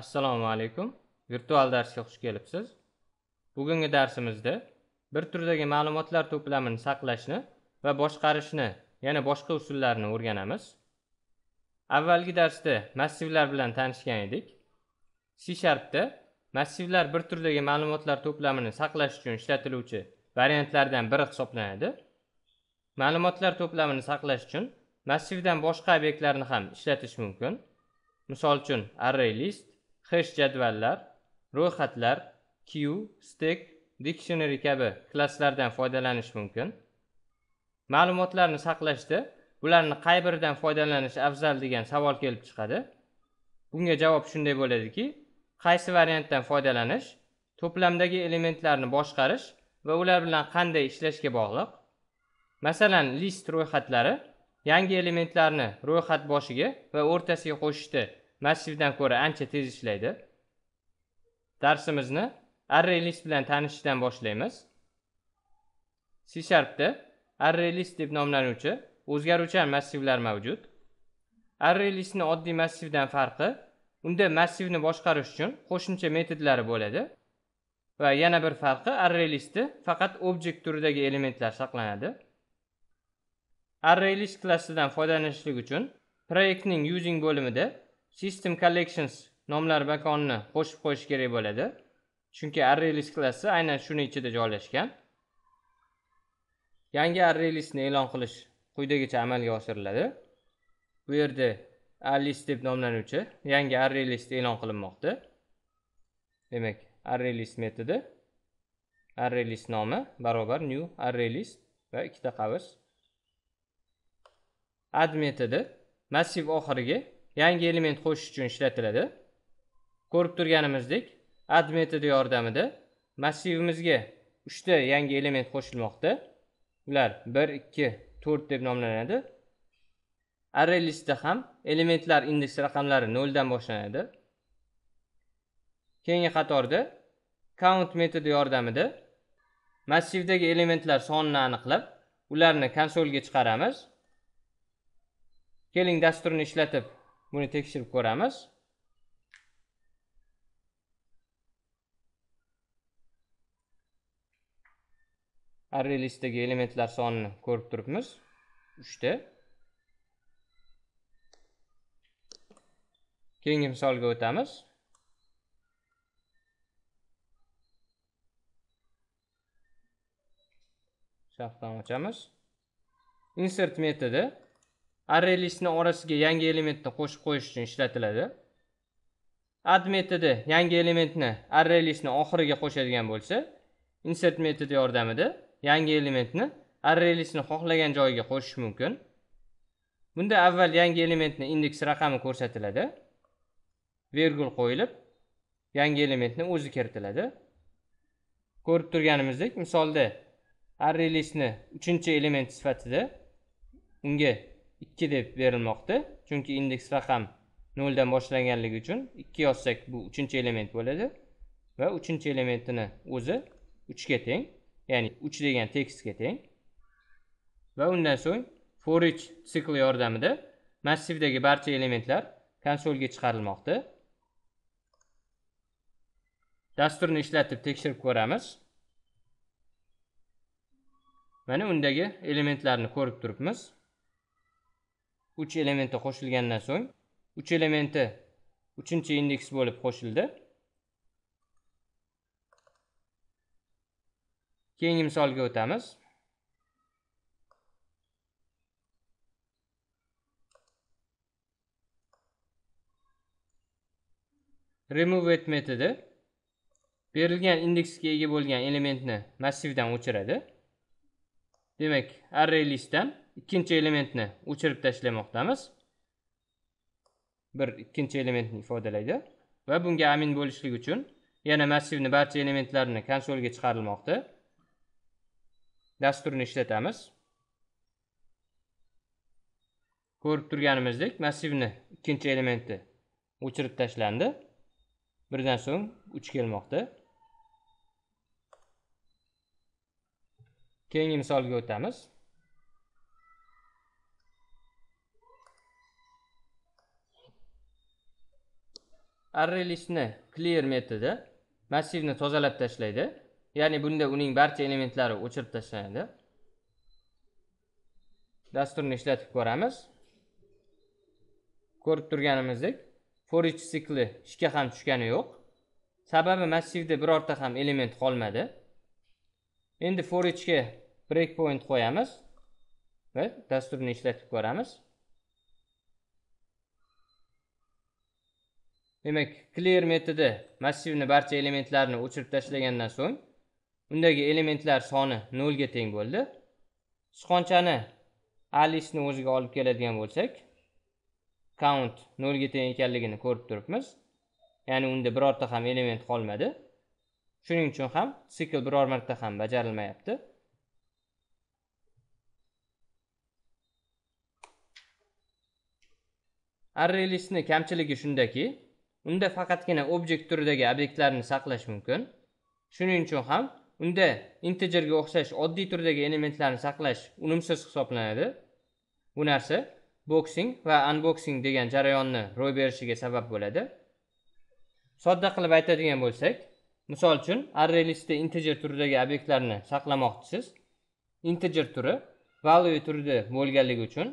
assalomu alaykum virtual darsga xush kelibsiz bugungi darsimizda bir turdagi ma'lumotlar to'plamini saqlashni va boshqarishni yana boshqa usullarni o'rganamiz avvalgi darsda massivlar bilan tanishgan edik c sharpda massivlar bir turdagi ma'lumotlar to'plamini saqlash uchun ishlatiluvchi variantlardan biri hisoblanadi ma'lumotlar to'plamini saqlash uchun massivdan boshqa obyektlarni ham ishlatish mumkin misol uchun array list g'isht jadvallar ro'yxatlar q stack dictionary kabi klasslardan foydalanish mumkin ma'lumotlarni saqlashda ularni qay biridan foydalanish afzal degan savol kelib chiqadi bunga javob shunday bo'ladiki qaysi variantdan foydalanish to'plamdagi elementlarni boshqarish va ular bilan qanday ishlashga bog'liq masalan list ro'yxatlari yangi elementlarni ro'yxat boshiga va o'rtasiga qo'shishda massivdan ko'ra ancha tez ishlaydi darsimizni array list bilan tanishishdan boshlaymiz c sharpda array list deb nomlanuvchi o'zgaruvchan massivlar mavjud array listni oddiy massivdan farqi unda massivni boshqarish uchun qo'shimcha metodlari bo'ladi va yana bir farqi array faqat objekt turidagi elementlar saqlanadi array list klassidan foydalanishlik uchun proyektning using bo'limida system collections nomlar bakonni qo'shib qo'yish kerak bo'ladi chunki array list klassi aynan shuni ichida joylashgan yangi array listni e'lon qilish quyidagicha amalga oshiriladi bu yerda a list deb nomlanuvchi yangi array list e'lon qilinmoqda demak array list metodi array list nomi barobar new array list va ikkita qavs add metodi massiv oxiriga yangi element qo'shish uchun ishlatiladi ko'rib turganimizdek add metodi yordamida massivimizga 3 ta yangi element qo'shilmoqda ular 1 2 4 deb nomlanadi array listda ham elementlar indeks raqamlari 0 dan boshlanadi keyingi qatorda count metodi yordamida massivdagi elementlar sonini aniqlab ularni konsolga chiqaramiz keling dasturni ishlatib buni tekshirib ko'ramiz array listdagi elementlar sonini ko'rib turibmiz uchta keyingi misolga o'tamiz sharhdan ochamiz insert metodi array listni orasiga yangi elementni qo'shib qo'yish uchun ishlatiladi add metodi yangi elementni array listni oxiriga qo'shadigan bo'lsa insert metodi yordamida yangi elementni array listni xohlagan joyiga qo'shish mumkin bunda avval yangi elementni indeks raqami ko'rsatiladi vergul qo'yilib yangi elementni o'zi kiritiladi ko'rib turganimizdek misolda array listni uchinchi element sifatida unga ikki deb berilmoqda chunki indeks raqam noldan boshlanganligi uchun ikki yozsak bu uchinchi element bo'ladi va uchinchi elementini o'zi uchga teng ya'ni uch degan tekstga teng va undan so'ng for each sikli yordamida massivdagi barcha elementlar konsolga chiqarilmoqda dasturni ishlatib tekshirib ko'ramiz mana undagi elementlarni ko'rib turibmiz uch elementi qo'shilgandan so'ng uch elementi uchinchi indeks bo'lib qo'shildi keyingi misolga o'tamiz removed metodi berilgan indeksga ega bo'lgan elementni massivdan o'chiradi demak array listdan ikkinchi elementni o'chirib tashlamoqdamiz bir ikkinchi elementni ifodalaydi va bunga amin bo'lishlik uchun yana massivni barcha elementlarini konsolga chiqarilmoqda dasturni ishlatamiz ko'rib turganimizdek massivni ikkinchi elementi o'chirib tashlandi birdan so'ng uch kelmoqda keyingi misolga o'tamiz arraylistni clear metodi massivni tozalab tashlaydi ya'ni bunda uning barcha elementlari o'chirib tashlanadi dasturni ishlatib ko'ramiz ko'rib turganimizdek for each sikli ishga ham tushgani yo'q sababi massivda birorta ham element qolmadi endi for ga breakpoint qo'yamiz va dasturni ishlatib ko'ramiz demak clear metodi massivni barcha elementlarini o'chirib tashlagandan so'ng undagi elementlar soni nolga teng bo'ldi sichqonchani ni o'ziga olib keladigan bo'lsak count nolga teng ekanligini ko'rib turibmiz ya'ni unda birorta ham element qolmadi shuning uchun ham sikl biror marta ham bajarilmayapti array listni kamchiligi shundaki unda faqatgina objekt turidagi obyektlarni saqlash mumkin shuning uchun ham unda integerga o'xshash oddiy turdagi elementlarni saqlash unumsiz hisoblanadi bu narsa boxing va unboxing degan jarayonni ro'y berishiga sabab bo'ladi sodda qilib aytadigan bo'lsak misol uchun array listda integer turidagi obyektlarni saqlamoqchisiz integer turi value turida bo'lganligi uchun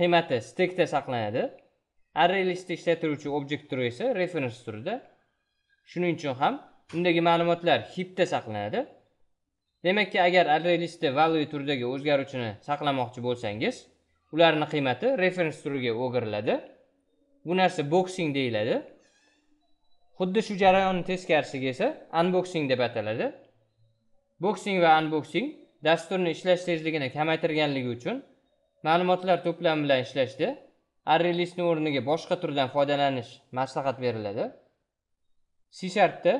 qiymati stekda saqlanadi array listda ishlatiluvchi obyekt turi esa reference turida shuning uchun ham undagi ma'lumotlar hipda saqlanadi demakki agar array listda value turidagi o'zgaruvchini saqlamoqchi bo'lsangiz ularni qiymati reference turiga o'giriladi bu narsa boxing deyiladi xuddi shu jarayonni teskarisiga esa unboxing deb ataladi boxing va unboxing dasturni ishlash tezligini kamaytirganligi uchun ma'lumotlar to'plami bilan ishlashda arrelisni o'rniga boshqa turdan foydalanish maslahat beriladi c sharpda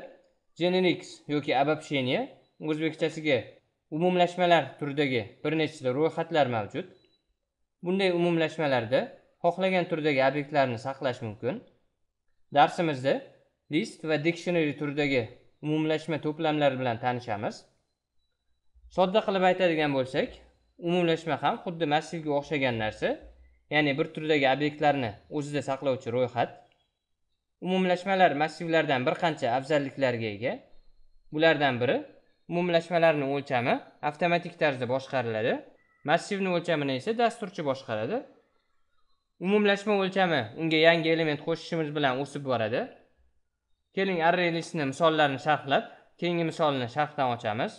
generics yoki обобщение o'zbekchasiga umumlashmalar turidagi bir nechta ro'yxatlar mavjud bunday umumlashmalarda xohlagan turdagi obyektlarni saqlash mumkin darsimizda list va dictionary turidagi umumlashma to'plamlari bilan tanishamiz sodda qilib aytadigan bo'lsak umumlashma ham xuddi massivga o'xshagan narsa ya'ni bir turdagi obyektlarni o'zida saqlovchi ro'yxat umumlashmalar massivlardan bir qancha afzalliklarga ega bulardan biri umumlashmalarni o'lchami avtomatik tarzda boshqariladi massivni o'lchamini esa dasturchi boshqaradi umumlashma o'lchami unga yangi element qo'shishimiz bilan o'sib boradi keling arrelisni misollarini sharhlab keyingi misolni sharhdan ochamiz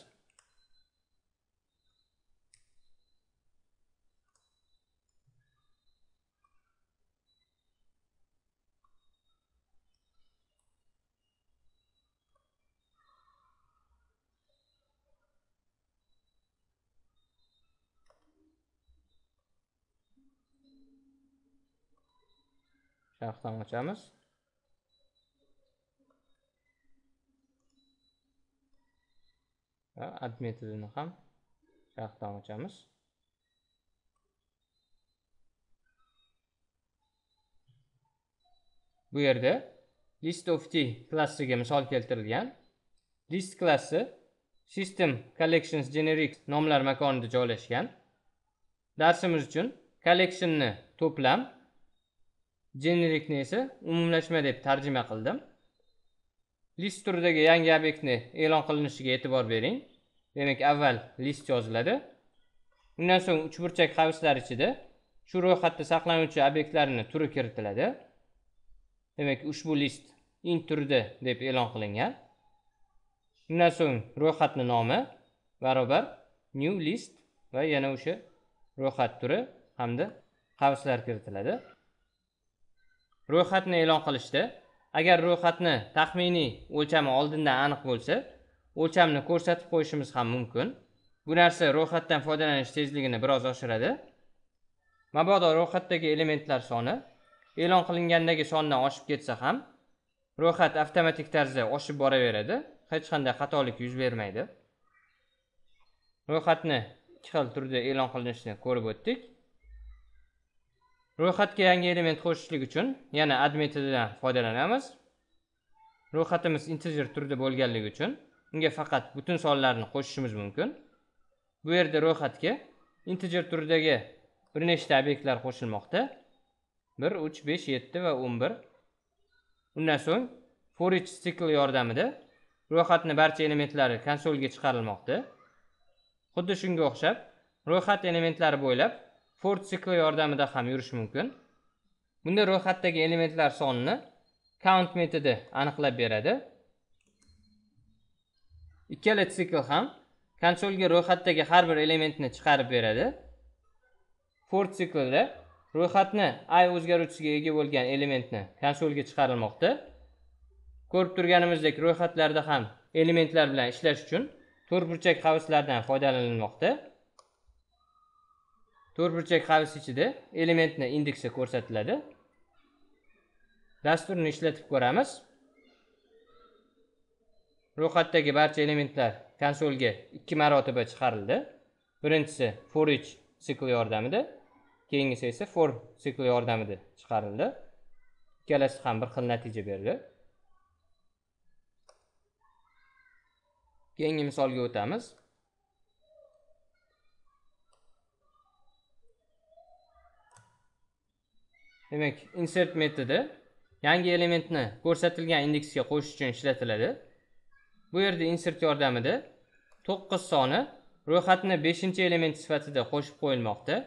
sharhdan ochamiz va add metodini ham sharhdan ochamiz bu yerda list of t klassiga misol keltirilgan list klassi system collections generic nomlar makonida joylashgan darsimiz uchun collectionni to'plam jenerikni esa umumlashma deb tarjima qildim list turidagi yangi obyektni e'lon qilinishiga e'tibor bering demak avval list yoziladi undan so'ng uchburchak qavslar ichida shu ro'yxatda saqlanuvchi obyektlarni turi kiritiladi demak ushbu list int turida deb e'lon qilingan undan so'ng ro'yxatni nomi barobar new list va yana o'sha ro'yxat turi hamda qavslar kiritiladi ro'yxatni e'lon qilishda agar ro'yxatni taxminiy o'lchami oldindan aniq bo'lsa o'lchamni ko'rsatib qo'yishimiz ham mumkin bu narsa ro'yxatdan foydalanish tezligini biroz oshiradi mabodo ro'yxatdagi elementlar soni e'lon qilingandagi sondan oshib ketsa ham ro'yxat avtomatik tarzda oshib boraveradi hech qanday xatolik yuz bermaydi ro'yxatni ikki xil turda e'lon qilinishini ko'rib o'tdik ro'yxatga yangi element qo'shishlik uchun yana add foydalanamiz ro'yxatimiz integer turida bo'lganligi uchun unga faqat butun sonlarni qo'shishimiz mumkin bu yerda ro'yxatga integer turidagi bir nechta obyektlar qo'shilmoqda bir uch besh yetti va o'n bir undan so'ng for each sikl yordamida ro'yxatni barcha elementlari konsolga chiqarilmoqda xuddi shunga o'xshab ro'yxat elementlari bo'ylab for sikli yordamida ham yurish mumkin bunda ro'yxatdagi elementlar sonini count metodi aniqlab beradi ikkala sikl ham konsolga ro'yxatdagi har bir elementni chiqarib beradi for siklda ro'yxatni i o'zgaruvchisiga ega bo'lgan elementni konsolga chiqarilmoqda ko'rib turganimizdek ro'yxatlarda ham elementlar bilan ishlash uchun to'rtburchak qavslardan foydalanilmoqda to'rtburchak qavs ichida elementni indeksi ko'rsatiladi dasturni ishlatib ko'ramiz ro'yxatdagi barcha elementlar konsolga ikki marotaba chiqarildi birinchisi for each sikl yordamida keyingisi esa for sikl yordamida chiqarildi ikkalasi ham bir xil natija berdi keyingi misolga o'tamiz demak insert metodi yangi elementni ko'rsatilgan indeksga qo'shish uchun ishlatiladi bu yerda insert yordamida to'qqiz soni ro'yxatni beshinchi element sifatida qo'shib qo'yilmoqda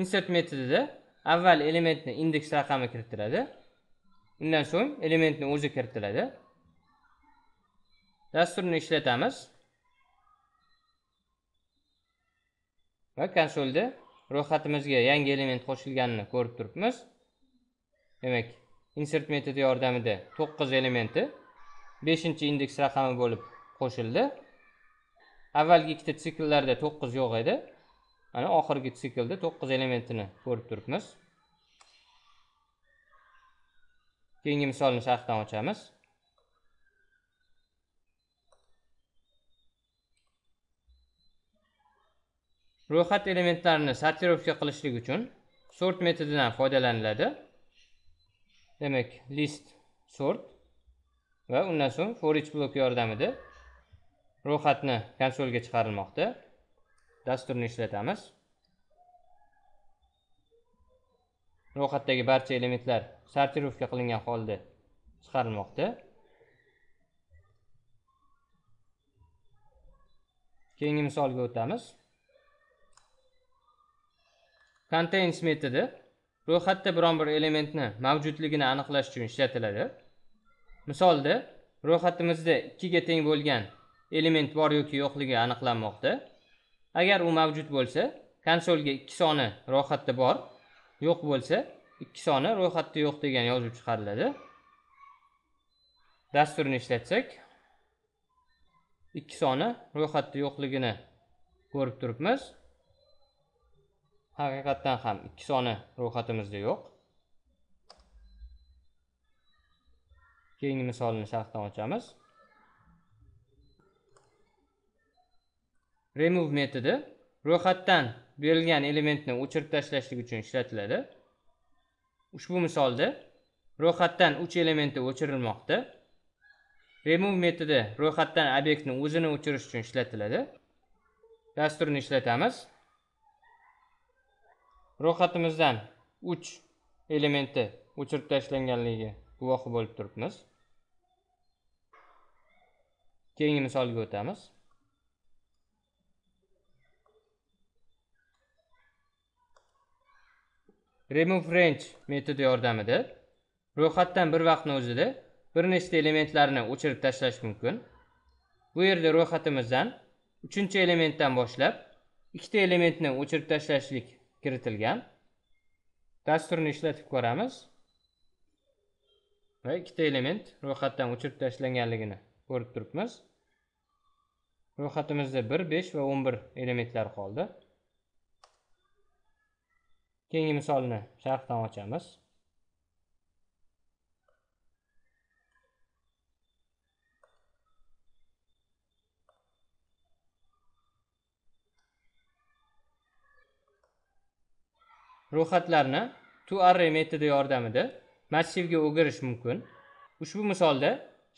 insert metodida avval elementni indeks raqami kiritiladi undan so'ng elementni o'zi kiritiladi dasturni ishlatamiz va konsolda ro'yxatimizga yangi element qo'shilganini ko'rib turibmiz demak insert metodi yordamida to'qqiz elementi beshinchi indeks raqami bo'lib qo'shildi avvalgi ikkita sikllarda to'qqiz yo'q edi mana oxirgi siklda to'qqiz elementini ko'rib turibmiz keyingi misolni sharhdan ochamiz ro'yxat elementlarini sortirovka qilishlik uchun sort metodidan foydalaniladi demak list sort va undan so'ng for each blok yordamida ro'yxatni konsolga chiqarilmoqda dasturni ishlatamiz ro'yxatdagi barcha elementlar sortirovka qilingan holda chiqarilmoqda keyingi misolga o'tamiz Contains metodi ro'yxatda biron bir elementni mavjudligini aniqlash uchun ishlatiladi misolda ro'yxatimizda ikkiga teng bo'lgan element bor yoki yo'qligi aniqlanmoqda agar u mavjud bo'lsa konsolga ikki soni ro'yxatda bor yo'q bo'lsa ikki soni ro'yxatda yo'q degan yozuv chiqariladi dasturni ishlatsak ikki soni ro'yxatda yo'qligini ko'rib turibmiz haqiqatdan ham ikki soni ro'yxatimizda yo'q keyingi misolni sharhdan ochamiz remove metodi ro'yxatdan berilgan elementni o'chirib tashlashlik uchun ishlatiladi ushbu misolda ro'yxatdan uch elementi o'chirilmoqda remove metodi ro'yxatdan obyektni o'zini o'chirish uchun ishlatiladi dasturni ishlatamiz ro'yxatimizdan uch elementi o'chirib tashlanganligiga guvohi bo'lib turibmiz keyingi misolga o'tamiz remove range metodi yordamida ro'yxatdan bir vaqtni o'zida bir nechta elementlarni o'chirib tashlash mumkin bu yerda ro'yxatimizdan uchinchi elementdan boshlab ikkita elementni o'chirib tashlashlik kiritilgan dasturni ishlatib ko'ramiz va ikkita element ro'yxatdan o'chirib tashlanganligini ko'rib turibmiz ro'yxatimizda bir besh va o'n bir elementlar qoldi keyingi misolni sharhdan ochamiz ro'yxatlarni array metodi yordamida massivga o'girish mumkin ushbu misolda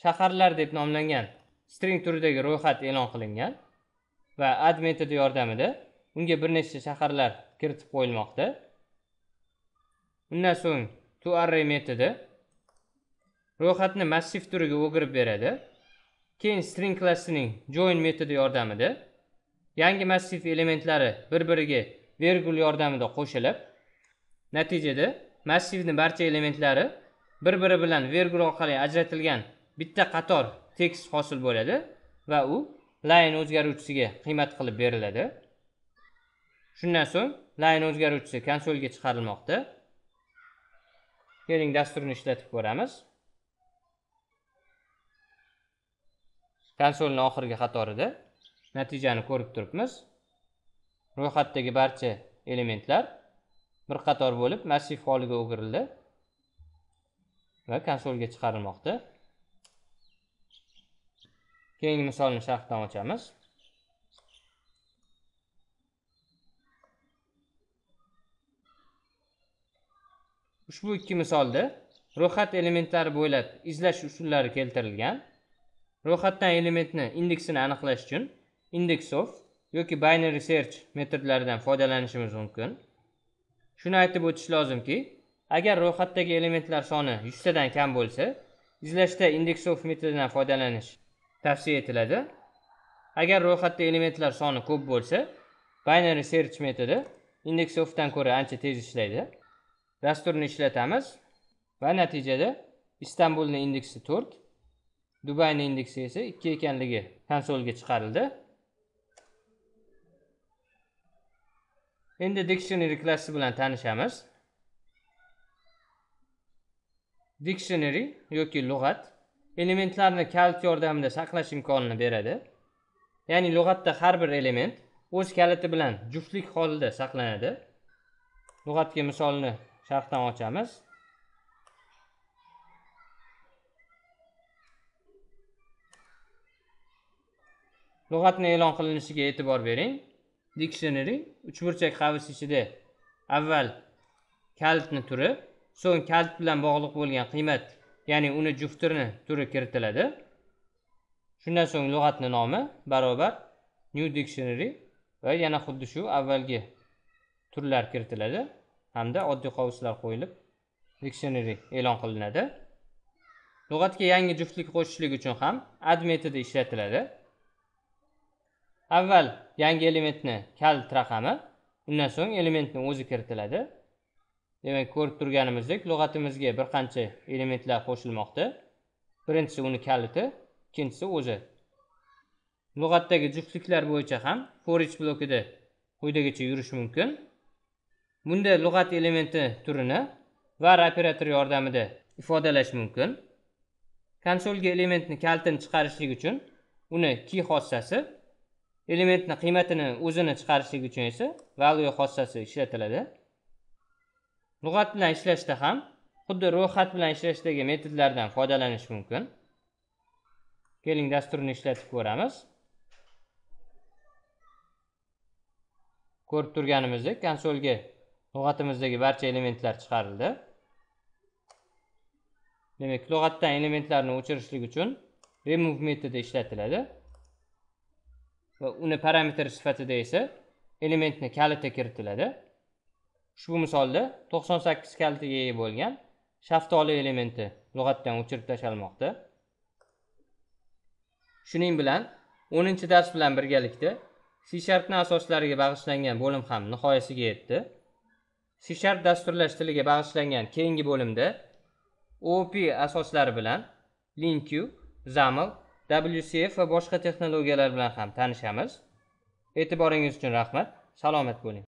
shaharlar deb nomlangan string turidagi ro'yxat e'lon qilingan va add metodi yordamida unga bir nechta shaharlar kiritib qo'yilmoqda undan so'ng array metodi ro'yxatni massiv turiga o'girib beradi keyin string klassining join metodi yordamida yangi massiv elementlari bir biriga vergul yordamida qo'shilib natijada massivni barcha elementlari bir biri bilan vergul orqali ajratilgan bitta qator tekst hosil bo'ladi va u line o'zgaruvchisiga qiymat qilib beriladi shundan so'ng line o'zgaruvchisi konsolga chiqarilmoqda keling dasturni ishlatib ko'ramiz konsolni oxirgi qatorida natijani ko'rib turibmiz ro'yxatdagi barcha elementlar bir qator bo'lib massiv holiga o'girildi va konsolga chiqarilmoqda keyingi misolni sharhdan ochamiz ushbu ikki misolda ro'yxat elementlari bo'ylab izlash usullari keltirilgan ro'yxatdan elementni indeksini aniqlash uchun index of yoki binary search metodlaridan foydalanishimiz mumkin shuni aytib o'tish lozimki agar ro'yxatdagi elementlar soni yuztadan kam bo'lsa izlashda indexof metodidan foydalanish tavsiya etiladi agar ro'yxatda elementlar soni ko'p bo'lsa binary search metodi ofdan ko'ra ancha tez ishlaydi dasturni ishlatamiz va natijada istanbulni indeksi to'rt dubayni indeksi esa ikki ekanligi konsolga chiqarildi endi dictionary klassi bilan tanishamiz dictionary yoki lug'at elementlarni kalit yordamida saqlash imkonini beradi ya'ni lug'atda har bir element o'z kaliti bilan juftlik holida saqlanadi lug'atga misolni sharhdan ochamiz lug'atni e'lon qilinishiga e'tibor bering dictionary uchburchak qavs ichida avval kalitni turi so'ng kalit bilan bog'liq bo'lgan qiymat ya'ni uni juftini turi kiritiladi shundan so'ng lug'atni nomi barobar new dictionary va yana xuddi shu avvalgi turlar kiritiladi hamda oddiy qovuslar qo'yilib dictionary e'lon qilinadi lug'atga yangi juftlik qo'shishlik uchun ham ad metodi ishlatiladi avval yangi elementni kalit raqami undan so'ng elementni o'zi kiritiladi demak ko'rib turganimizdek lug'atimizga bir qancha elementlar qo'shilmoqda birinchisi uni kaliti ikkinchisi o'zi lug'atdagi juftliklar bo'yicha ham for each blokida quyidagicha yurish mumkin bunda lug'at elementi turini var operator yordamida ifodalash mumkin konsolga elementni kalitini chiqarishlik uchun uni key xossasi elementni qiymatini o'zini chiqarishlik uchun esa value xossasi ishlatiladi lug'at bilan ishlashda ham xuddi ro'yxat bilan ishlashdagi metodlardan foydalanish mumkin keling dasturni ishlatib ko'ramiz ko'rib turganimizdek konsolga lug'atimizdagi barcha elementlar chiqarildi demak lug'atdan elementlarni o'chirishlik uchun remove metodi ishlatiladi va uni parametr sifatida esa elementni kaliti kiritiladi ushbu misolda to'qson sakkiz kalitiga ega bo'lgan shaftoli elementi lug'atdan o'chirib tashlanmoqda shuning bilan o'ninchi dars bilan birgalikda c sharpni asoslariga bag'ishlangan bo'lim ham nihoyasiga yetdi c sharp dasturlash tiliga bag'ishlangan keyingi bo'limda op asoslari bilan linq zaml wcf va boshqa texnologiyalar bilan ham tanishamiz e'tiboringiz uchun rahmat salomat bo'ling